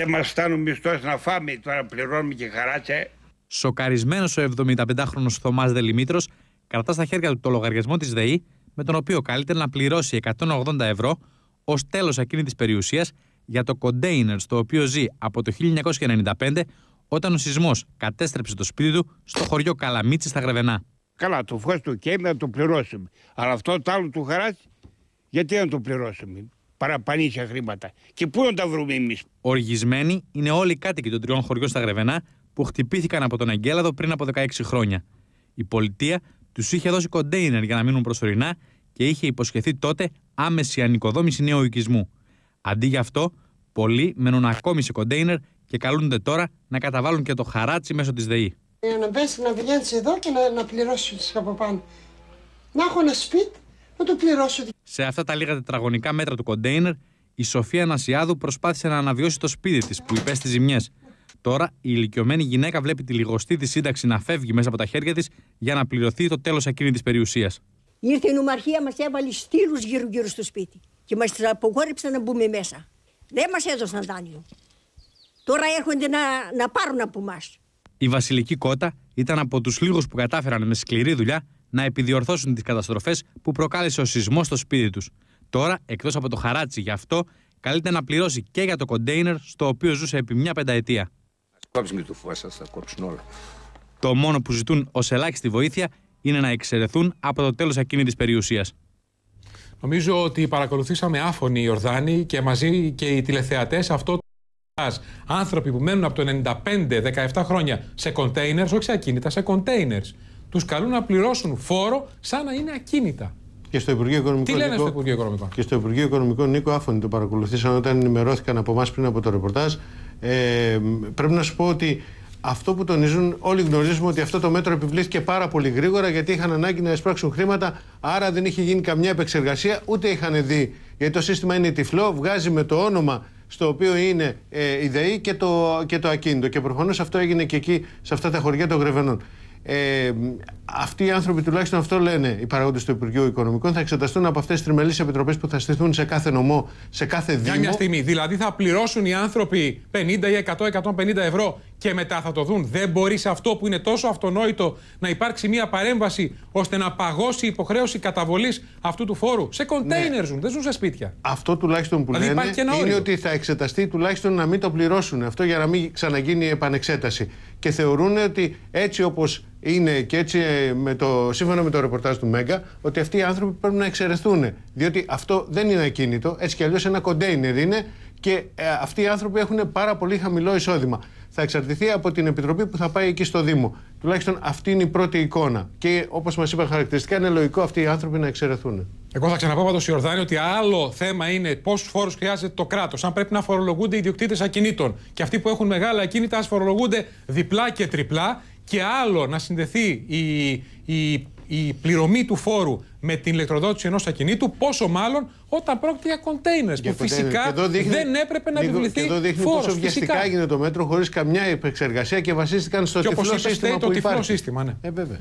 Δεν μας φτάνουν μισθό να φάμε, τώρα πληρώνουμε και χαράτσε. Σοκαρισμένος ο 75χρονο Θωμάς Δελημήτρος κρατά στα χέρια του το λογαριασμό της ΔΕΗ, με τον οποίο καλείται να πληρώσει 180 ευρώ ως τέλος ακίνητης περιουσίας για το κοντέινερ στο οποίο ζει από το 1995 όταν ο σεισμός κατέστρεψε το σπίτι του στο χωριό Καλαμίτσι στα Γρεβενά. Καλά, το φως του καίει να το πληρώσουμε. Αλλά αυτό το άλλο του χαράτσε. γιατί να το πληρώσουμε παραπανίσια χρήματα. Και πού να τα βρούμε εμείς. Οργισμένοι είναι όλοι οι κάτοικοι των τριών χωριών στα Γρεβενά που χτυπήθηκαν από τον Αγγέλαδο πριν από 16 χρόνια. Η πολιτεία τους είχε δώσει κοντέινερ για να μείνουν προσωρινά και είχε υποσχεθεί τότε άμεση ανοικοδόμηση νέου οικισμού. Αντί γι' αυτό, πολλοί μένουν ακόμη σε κοντέινερ και καλούνται τώρα να καταβάλουν και το χαράτσι μέσω της ΔΕΗ. Ε, να μπει να βγαίνεις εδώ και να, να πληρώσεις από πάνω. Να έχω ένα σπίτι να το πληρώσω. Σε αυτά τα λίγα τετραγωνικά μέτρα του κοντέινερ, η Σοφία Νασιάδου προσπάθησε να αναβιώσει το σπίτι της που υπέστη ζημιές. Τώρα η ηλικιωμένη γυναίκα βλέπει τη λιγοστή της σύνταξη να φεύγει μέσα από τα χέρια της για να πληρωθεί το τέλος εκείνη της περιουσίας. Ήρθε η νομαρχία, μας έβαλε στήλου γύρω-γύρω στο σπίτι και μας τις απογόρεψαν να μπούμε μέσα. Δεν μας έδωσαν δάνειο. Τώρα έρχονται να, να πάρουν από εμά. Η Βασιλική Κότα ήταν από τους λίγους που κατάφεραν με σκληρή δουλειά να επιδιορθώσουν τις καταστροφές που προκάλεσε ο σεισμός στο σπίτι τους. Τώρα, εκτός από το χαράτσι γι' αυτό, καλείται να πληρώσει και για το κοντέινερ στο οποίο ζούσε επί μια πενταετία. το κόψουν όλα. Το μόνο που ζητούν ως ελάχιστη βοήθεια είναι να εξαιρεθούν από το τέλος ακίνητη περιουσίας. Νομίζω ότι παρακολουθήσαμε άφωνοι οι Ορδάνοι και μαζί και οι τηλεθεατές αυτό το άνθρωποι που μένουν από το 95, 17 χρόνια σε κοντέινερ, όχι σε ακίνητα, σε κοντέινερ τους καλούν να πληρώσουν φόρο σαν να είναι ακίνητα. Και στο Υπουργείο Οικονομικών. Τι λένε στο Υπουργείο Οικονομικών. Και στο Υπουργείο Οικονομικών, Νίκο, άφωνοι το παρακολουθήσαν όταν ενημερώθηκαν από εμάς πριν από το ρεπορτάζ. Ε, πρέπει να σου πω ότι αυτό που τονίζουν, όλοι γνωρίζουμε ότι αυτό το μέτρο επιβλήθηκε πάρα πολύ γρήγορα γιατί είχαν ανάγκη να εισπράξουν χρήματα. Άρα δεν είχε γίνει καμιά επεξεργασία, ούτε είχαν δει. Γιατί το σύστημα είναι τυφλό, βγάζει με το όνομα στο οποίο είναι ε, η ΔΕΗ και το, και το ακίνητο. Και προφανώς αυτό έγινε και εκεί, σε αυτά τα χωριά των Γρεβενών. Ε, αυτοί οι άνθρωποι τουλάχιστον αυτό λένε οι παραγόντες του Υπουργείου Οικονομικών θα εξεταστούν από αυτές τις τριμελεί επιτροπές που θα στηθούν σε κάθε νομό, σε κάθε δήμο. Για μια στιγμή. Δηλαδή θα πληρώσουν οι άνθρωποι 50 ή 100-150 ευρώ και μετά θα το δουν. Δεν μπορείς σε αυτό που είναι τόσο αυτονόητο να υπάρξει μια παρέμβαση ώστε να παγώσει η υποχρέωση καταβολής αυτού του φόρου. Σε ναι. κοντέινερ ναι. ζουν, δεν ζουν σε σπίτια. Αυτό τουλάχιστον που δηλαδή λένε είναι ότι θα εξεταστεί τουλάχιστον να μην το πληρώσουν αυτό για να μην ξαναγίνει η επανεξέταση. Και θεωρούν ότι έτσι όπως είναι και έτσι ε, με το, σύμφωνα με το ρεπορτάζ του Μέγκα, ότι αυτοί οι άνθρωποι πρέπει να εξαιρεθούν. Διότι αυτό δεν είναι ακίνητο, έτσι κι αλλιώς ένα κοντέινερ είναι και ε, αυτοί οι άνθρωποι έχουν πάρα πολύ χαμηλό εισόδημα θα εξαρτηθεί από την επιτροπή που θα πάει εκεί στο Δήμο. Τουλάχιστον αυτή είναι η πρώτη εικόνα. Και όπως μας είπαν χαρακτηριστικά, είναι λογικό αυτοί οι άνθρωποι να εξαιρεθούν. Εγώ θα ξαναπώ πάντως Ιορδάνη, ότι άλλο θέμα είναι πόσους φόρους χρειάζεται το κράτος. Αν πρέπει να φορολογούνται οι ιδιοκτήτες ακινήτων. Και αυτοί που έχουν μεγάλα ακίνητα, ας φορολογούνται διπλά και τριπλά. Και άλλο να συνδεθεί η, η η πληρωμή του φόρου με την ηλεκτροδότηση ενός ακινήτου, πόσο μάλλον όταν πρόκειται για κοντέινερ. Που φυσικά δεν έπρεπε να επιβληθεί. Και εδώ δείχνει φόρος, πόσο βιαστικά έγινε το μέτρο χωρίς καμιά επεξεργασία και βασίστηκαν στο και τυφλό σύστημα. Το τυφλό σύστημα, ναι. Ε,